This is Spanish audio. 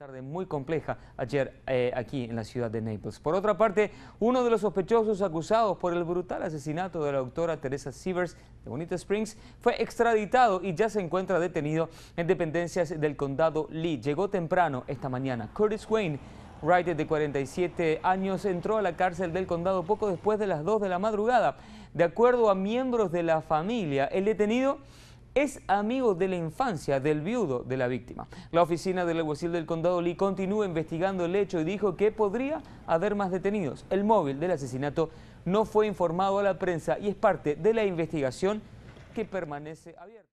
tarde muy compleja ayer eh, aquí en la ciudad de Naples. Por otra parte, uno de los sospechosos acusados por el brutal asesinato de la doctora Teresa Severs de Bonita Springs fue extraditado y ya se encuentra detenido en dependencias del condado Lee. Llegó temprano esta mañana. Curtis Wayne Wright, de 47 años, entró a la cárcel del condado poco después de las 2 de la madrugada. De acuerdo a miembros de la familia, el detenido es amigo de la infancia del viudo de la víctima. La oficina del alguacil del condado Lee continúa investigando el hecho y dijo que podría haber más detenidos. El móvil del asesinato no fue informado a la prensa y es parte de la investigación que permanece abierta.